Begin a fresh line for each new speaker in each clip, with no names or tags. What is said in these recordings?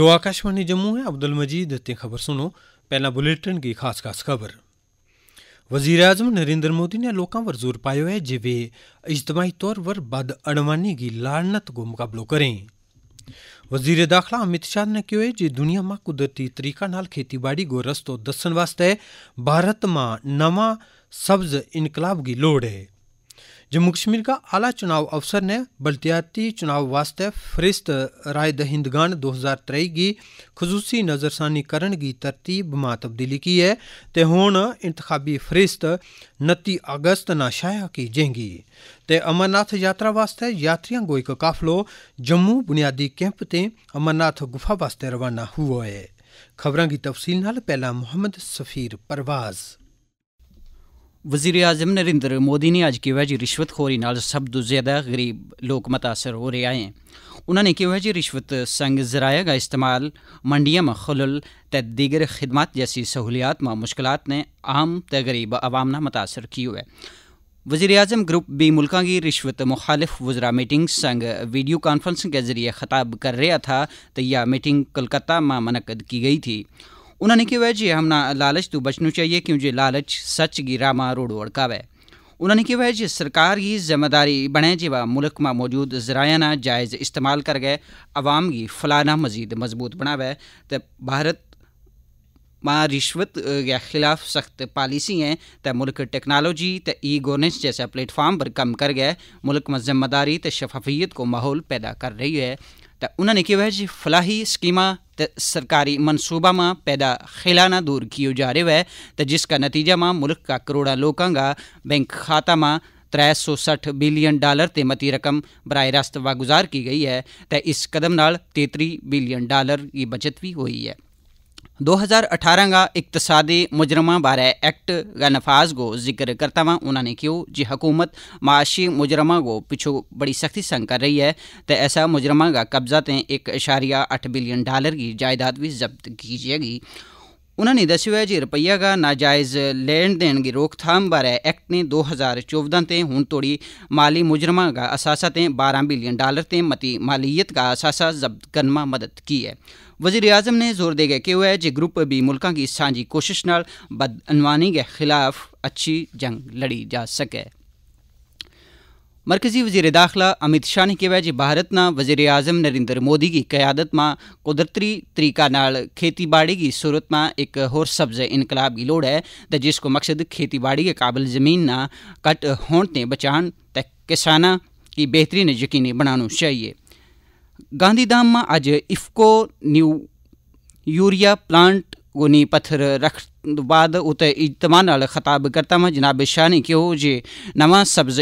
यो आकाशवाणी जम्मू है अब्दुल मजीद ते खबर सुनो ਪਹਿਲਾਂ ਬੁਲੇਟਿਨ ਦੀ ਖਾਸ-ਖਾਸ ਖਬਰ ਵਜ਼ੀਰ ਆਜ਼ਮ ਨਰਿੰਦਰ ਮੋਦੀ ਨੇ ਲੋਕਾਂ 'ਵਰ ਜ਼ੋਰ ਪਾਇਓ ਹੈ ਜਿਵੇਂ ਇਜਤਮਾਈ ਤੌਰ 'ਵਰ ਬਦ ਅਣਵਾਨੀ ਦੀ ਲਾਨਤ ਕੋ ਮੁਕਾਬਲੋ ਕਰੇ वजीर दाखला अमित शाह ने कहो है कि दुनिया में कुदरती तरीका नाल खेतीबाड़ी को रस्तो दसन वास्ते भारत में नवा सब्ज इनकलाब की लड़ है जम्मू कश्मीर का आला चुनाव अफसर ने बल्दियाती चुनाव वास्ते फरिस्त राय दहिंदगान दो हज़ार त्रेई गी खसूसी नज़रसानीकरण की तरतीब मां तब्दीली की है ते हुन इंतखाबी फरिस्त नत्ती अगस्त ना शाया की जेंगी ते अमरनाथ यात्रा वास्ते यात्रियां को एक काफलो जम्मू बुनियादी कैंप ते अमरनाथ गुफा वास्ते रवाना हुआ है खबरां की तफसील नाल पहला मोहम्मद सफीर परवाज़
वजीर अजम नरेंद्र मोदी ने आज कहा जी रिश्वतखोरी सब तो ज़्यादा गरीब लोग मुतासर हो रहे हैं उन्होंने कहा जी रिश्वत संग जराया का इस्तेमाल मंडिया में खुलल त दीगर खिदमत जैसी सहूलियात में मुश्किल ने आम त गरीब आवाम ना मुतासर की हुआ वजीर अजम ग्रुप बी मुल्क की रिश्वत मुखालिफ वजरा मीटिंग संग वीडियो कॉन्फ्रेंसिंग के जरिए खताब कर रहा था तो यह मीटिंग कोलकाता में मनकद की गई थी उन्होंने कहा जी हमना लालच तो बचनू चाहिए क्यों जे लालच सच की रामा रोडो अड़कावे उन्होंने कहा जी सरकार की जिम्मेदारी बने जी व मुल्क में मौजूद जराया ना जायज़ इस्तेमाल कर गए अवाम की फलाना मजीद मजबूत बनावे तो भारत मां रिश्वत के खिलाफ सख्त पॉलिसी हैं तो मुल्क टेक्नोलॉजी तो ई गवर्नेंस जैसे प्लेटफार्म पर कम कर गए मुल्क में जिम्मेदारी तो शफाफियत को माहौल पैदा कर रही है त उन्हनि कयो जी फलाही स्कीमा त सरकारी मनसूबा मां पैदा खिलाना दूर कियो जा रहियो है त जिसका नतीजा मां मुल्क का करोड़ा लोगों का बैंक खाता मां त्रै सौ सठ बिलियन डॉलर ते मती रकम बरह रास्त वागुजार की गई है तो इस कदम नाल तेतरी बिलियन डॉलर की बचत भी हुई है दो हज़ार अठारह का इकतसादी मुजरमा बारे एक्ट का नफाज को जिक्र करता हुआ उन्होंने क्यों जी हकूमत माशी मुजरमा को पिछु बड़ी सख्ती संग कर रही है तो ऐसा मुजरमा का कब्जा तें एक इशारिया अठ बिलियन डॉलर की जायदाद भी जब्त की जाएगी ਉਹਨਾਂ ਨੇ ਦੱਸਿਆ ਜੀ ਰੁਪਈਆ ਦਾ ਨਾਜਾਇਜ਼ ਲੈਣ ਦੇਣ ਦੀ ਰੋਕਥਾਮ ਬਾਰੇ ਐਕਟ ਨੇ 2014 ਤੇ ਹੁਣ ਤੋੜੀ ਮਾਲੀ ਮੁਜਰਮਾਂ ਦਾ ਅਸਾਸਾ ਤੇ 12 ਬਿਲੀਅਨ ਡਾਲਰ ਤੇ ਮਤੀ मालियत का असासा जब्त करना मदद की है वजीर अजम ने जोर देगा कि हुआ है जो ग्रुप भी मुल्क की सांझी कोशिश न बदअनवानी के खिलाफ अच्छी जंग लड़ी जा सके मरकज़ी वजीर दाखिला अमित शाह ने कहा कि भारत न वजीर आजम नरेंद्र मोदी की क्यादत में कुदरती तरीका नाल खेतीबाड़ी की सूरत में एक होर सब्ज इनकलाब की लड़ है तो जिसको मकसद खेतीबाड़ी के काबिल जमीन ना कट होने बचा ते किसाना की बेहतरी ने यकीनी बनाना चाहिए गांधीधाम में अज इफको न्यू यूरिया प्लांट गुनी पत्थर रख बाद उत इजतमा खताब करता में जनाब शाह ने कहो जो नवा सब्ज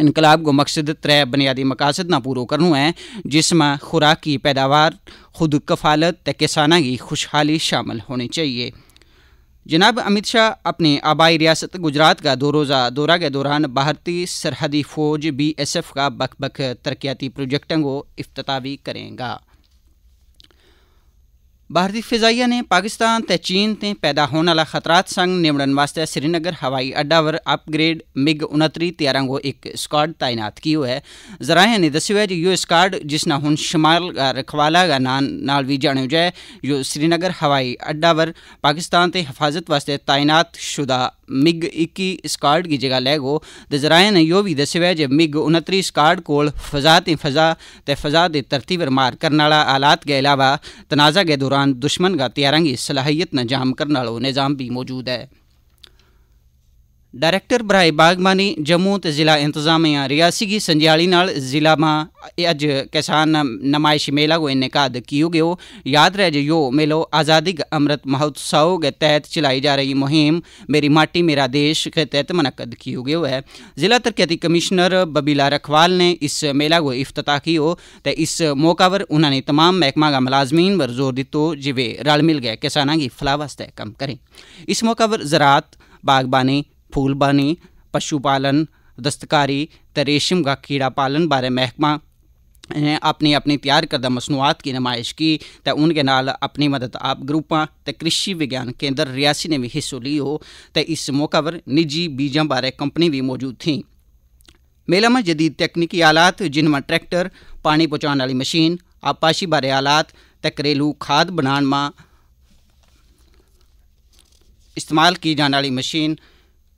इनकलाब को मकसद त्रै बुनियादी मकासद ना पूरा करूँ है जिसमें खुराक की पैदावार खुद कफालत त किसाना की खुशहाली शामिल होनी चाहिए जनाब अमित शाह अपने आबाई रियासत गुजरात का दो रोज़ा दौरा के दौरान भारतीय सरहदी फ़ौज बी एस एफ का बख बख तरक्याती प्रोजेक्टों को भी करेगा भारतीय फिजाइया ने पाकिस्तान ते चीन ते पैदा होने वाला खतरात संग निमड़न वास्ते श्रीनगर हवाई अड्डा पर अपग्रेड मिग उनतरी तैयारों को एक स्कॉड तैनात की है जराए ने दस है कि यो स्कॉड जिसना हूँ शुमाल रखवाला का नाम नाल भी जाने जाए यो श्रीनगर हवाई अड्डा पर पाकिस्तान ते हिफाजत वास्ते तैनात शुदा मिग इक्की स्कॉड की जगह लै गो तो जराए ने यो भी दस्य है कि मिग उनतरी स्कॉड को फजा ते फजा ते फजा के पर मार करने वाला आलात के अलावा तनाजा के दौरान दौरान दुश्मन का त्यारंगी सलाहियत नजाम जाम करने वालों निज़ाम भी मौजूद है डायरेक्टर बराए बागबानी जम्मू तो ज़िला इंतजामिया रियासी की संजाली नाल ज़िला में अज किसान नमाइश मेला को इनकाद किया गया याद रहे जो यो मेलो आज़ादी का अमृत महोत्सव के तहत चलाई जा रही मुहिम मेरी माटी मेरा देश के तहत मनकद किया गया है ज़िला तरकती कमिश्नर बबीला रखवाल ने इस मेला को अफ्ताह किया तो इस मौका पर उन्होंने तमाम महकमा का मुलाजमीन पर जोर दिता जिवे रल मिल गए किसानों की फलाह वास्ते कम करें इस मौका पर ज़रात बागबानी फूलबानी पशुपालन दस्तकारी रेशम का कीड़ा पालन बारे महकमा ने अपनी अपनी तैयार करदा मसनूआत की नुमाइश की तो उनके नाल अपनी मदद आप ग्रुपा तो कृषि विज्ञान केंद्र रियासी ने भी हिस्सो लियो तो इस मौका पर निजी बीजा बारे कंपनी भी मौजूद थी मेला में जदीद तकनीकी आलात जिनमें ट्रैक्टर पानी पहुँचाने वाली मशीन आपाशी बारे आलात तो घरेलू खाद बना इस्तेमाल की जाने वाली मशीन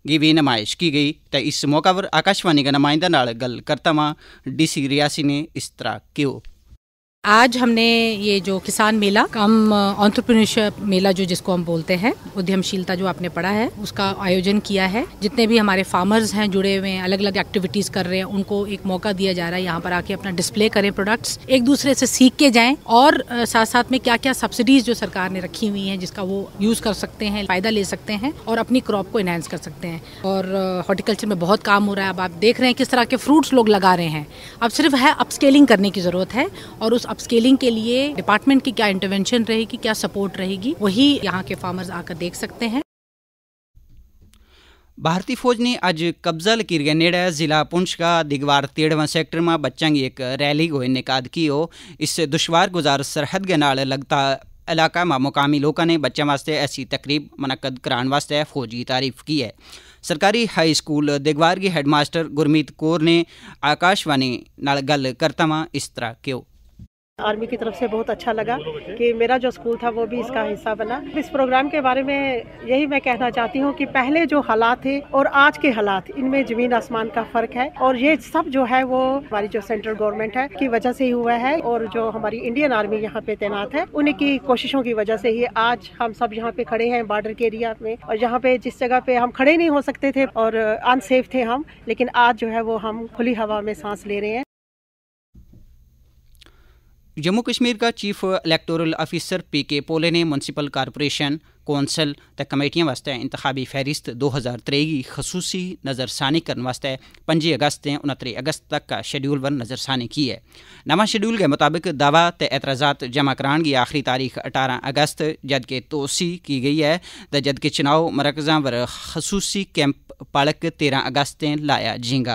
गी भी नुमाइश की गई तो इस मौका पर आकाशवाणी का नुमाइंदा गल करता मां डीसी रियासी ने इस तरह क्यों
आज हमने ये जो किसान मेला कम ऑन्टरप्रनरशिप मेला जो जिसको हम बोलते हैं उद्यमशीलता जो आपने पढ़ा है उसका आयोजन किया है जितने भी हमारे फार्मर्स हैं जुड़े हुए हैं अलग अलग एक्टिविटीज कर रहे हैं उनको एक मौका दिया जा रहा है यहाँ पर आके अपना डिस्प्ले करें प्रोडक्ट्स एक दूसरे से सीख के जाएं और साथ साथ में क्या क्या सब्सिडीज जो सरकार ने रखी हुई है जिसका वो यूज कर सकते हैं फायदा ले सकते हैं और अपनी क्रॉप को इनहेंस कर सकते हैं और हॉर्टिकल्चर में बहुत काम हो रहा है अब आप देख रहे हैं किस तरह के फ्रूट्स लोग लगा रहे हैं अब सिर्फ है अपस्केलिंग करने की जरूरत है और उस अपस्केलिंग के लिए डिपार्टमेंट की क्या इंटरवेंशन रहेगी क्या सपोर्ट रहेगी वही यहाँ के फार्मर्स आकर देख सकते हैं
भारतीय फौज ने आज कब्जा लकीरगे नेड़े जिला पुंछ का दिगवार तेड़वा सेक्टर में बच्चा की एक रैली को इनकाद की हो इस दुशवार गुजार सरहद के नाल लगता इलाका में मुकामी लोगों ने बच्चों वास्ते ऐसी तकरीब मनकद कराने वास्ते फौज की तारीफ की है सरकारी हाई स्कूल दिगवार की हेडमास्टर गुरमीत कौर ने आकाशवाणी गल करता हुआ इस तरह क्यों
आर्मी की तरफ से बहुत अच्छा लगा कि मेरा जो स्कूल था वो भी इसका हिस्सा बना इस प्रोग्राम के बारे में यही मैं कहना चाहती हूँ कि पहले जो हालात थे और आज के हालात इनमें जमीन आसमान का फर्क है और ये सब जो है वो हमारी जो सेंट्रल गवर्नमेंट है की वजह से ही हुआ है और जो हमारी इंडियन आर्मी यहाँ पे तैनात है उनकी कोशिशों की वजह से ही आज हम सब यहाँ पे खड़े हैं बॉर्डर के एरिया में और यहाँ पे जिस जगह पे हम खड़े नहीं हो सकते थे और अनसेफ थे हम लेकिन आज जो है वो हम खुली हवा में सांस ले रहे हैं
जम्मू कश्मीर का चीफ इलेक्टोरल ऑफिसर पी के पोले ने म्यूनसिपल कॉरपोरेशन कौंसल ते कमेटियां वास्तै इंतबी फहरिस्त दो हज़ार त्रेई गी खसूसी नज़रसानी करने वास्तै पंजी अगस्त ते उनत्ती अगस्त तक का शेड्यूल वन नज़रसानी की है नवा शेड्यूल के मुताबिक दावा ते एतराज़ात जमा करान की आखिरी तारीख अठारह अगस्त जद के तोसी की गई है ते जद के चुनाव मरकजा पर खसूसी कैंप पालक तेरह अगस्त ते लाया जींगा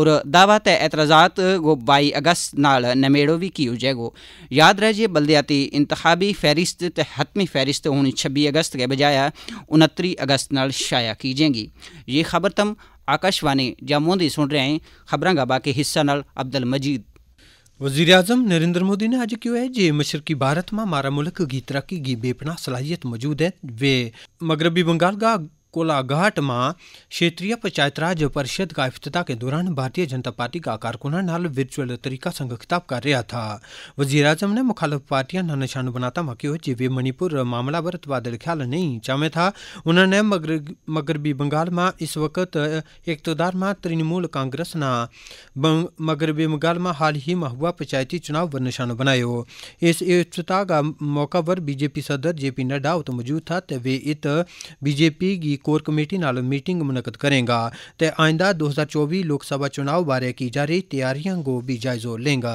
और दावा ते एतराज़ात गो बई अगस्त नाल नमेड़ो भी की जाएगो याद रहे बल्दियाती इंतबी फहरिस्त ते हतमी फहरिस्त होनी छब्बी अगस्त अगस्त के बजाय उनतरी अगस्त न शाया की जाएगी ये खबर तम आकाशवाणी जम्मू की सुन रहे हैं खबर गाबा के हिस्सा न अब्दुल मजीद
वजीर अजम नरेंद्र मोदी ने आज क्यों है जे मशरकी भारत में मारा मुल्क की तरक्की की बेपना सलाहियत मौजूद है वे मगरबी बंगाल का कोलाघाट में क्षेत्रीय पंचायत राज परिषद का अफ्ताह के दौरान भारतीय जनता पार्टी का कारकुना वर्चुअल तरीका संग खिताब कर रहा था वजीर आजम ने मुखालिफ पार्टियां निशान बनाता में कहो वे मणिपुर मामला पर तबादल ख्याल नहीं चाहे था उन्होंने मगरबी बंगाल में इस वक्त इकतदार में तृणमूल कांग्रेस न मगरबी बंगाल में हाल ही में पंचायती चुनाव पर निशान बनायो इस इफ्तः का मौका पर बीजेपी सदर जे पी नड्डा उत मौजूद था वे इत बीजेपी की ਕੋਰ ਕਮੇਟੀ ਨਾਲ ਮੀਟਿੰਗ ਮੁਨਕਦ ਕਰੇਗਾ ਤੇ ਆਇੰਦਾ 2024 ਲੋਕ ਸਭਾ ਚੋਣਾਂ ਬਾਰੇ ਕੀ ਜਾ ਰਹੀ ਤਿਆਰੀਆਂ ਕੋ ਵੀ ਜਾਇਜ਼ੋ ਲੇਗਾ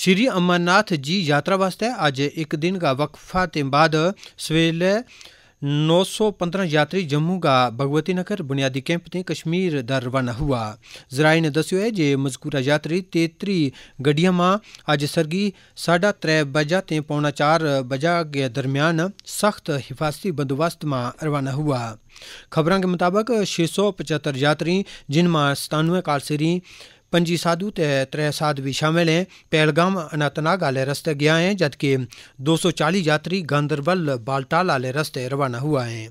ਸ਼੍ਰੀ ਅਮਰਨਾਥ ਜੀ ਯਾਤਰਾ ਵਾਸਤੇ ਅੱਜ ਇੱਕ ਦਿਨ ਦਾ ਵਕਫਾ ਤੇ ਬਾਅਦ ਸਵੇਲੇ 915 यात्री जम्मू का भगवती नगर बुनियादी कैंप ते कश्मीर दा रवाना हुआ जराए ने दस्सेओ ऐ जे मजकूरा यात्री तेतरी गड्डिया मां अज्ज सरगी साढा त्रै बजा ते पौना चार बजा के दरमियान सख्त हिफाजती बंदोबस्त मां रवाना हुआ खबरां के मुताबिक छे सौ पचहत्तर यात्री जिनमा सतानवे सतानुए कालसेरी पंजी साधु ते त्रै साध भी शामिल हैं पहलगाम अनंतनाग आले रस्ते गया हैं जबकि 240 यात्री गांधरबल बालटाल आले रस्ते रवाना हुआ है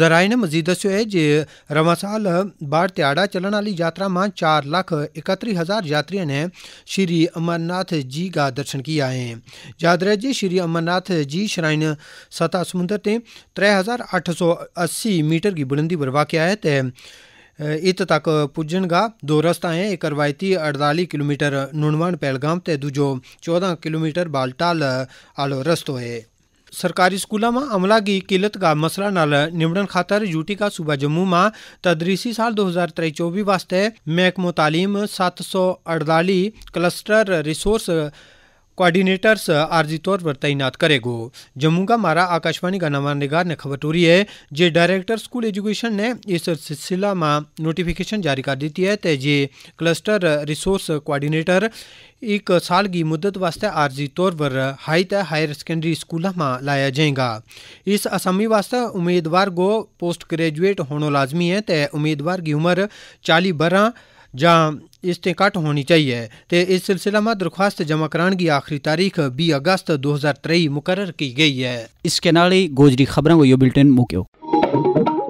जराए ने मजीद दस्यो है जे रवा साल बार त्याड़ा चलण आली यात्रा मां चार लख इकहत्तर हज़ार यात्रियों ने श्री अमरनाथ जी का दर्शन किया है याद रहे जे श्री अमरनाथ जी श्राइन सता समुंदर ते त्रै हज़ार अठ सौ अस्सी मीटर की बुलंदी पर वाक़ है ते इत तक पुज्जनगा दो रस्ताएं एक रवायती अड़ताली किलोमीटर नुनवान पहलगाम ते दूजो चौदह किलोमीटर बालटाल आलो रस्तो है सरकारी स्कूलों में अमला की किल्लत का मसला नाल निबड़न खातर यूटी का सूबा जम्मू में तदरीसी साल दो हज़ार त्रेई चौबी वास्ते महकमो तालीम सत्त सौ अड़ताली क्लस्टर रिसोर्स कोऑर्डिनेटर्स आरजी तौर पर तैनात करेगो जम्मू का मारा आकाशवाणी का नवा निगार ने खबर टूरी है जे डायरेक्टर स्कूल एजुकेशन ने इस सिलसिला में नोटिफिकेशन जारी कर दी है जे क्लस्टर रिसोर्स कोऑर्डिनेटर एक साल की मुद्दत वास्ते आरजी तौर पर हाई ते हायर सेकेंडरी स्कूल में लाया जाएगा इस असामी वास्ते उम्मीदवार को पोस्ट ग्रेजुएट होना लाजमी है तो उम्मीदवार की उम्र चाली बरह इस ते कट होनी चाहिए ते इस सिलसिला में दरख्वास्त जमा कराने की आखिरी तारीख 20 अगस्त दो हज़ार 2023 मुकरर की गई है इसके
नाल ही गोजरी खबरों को यो बुलेटिन मुक्यो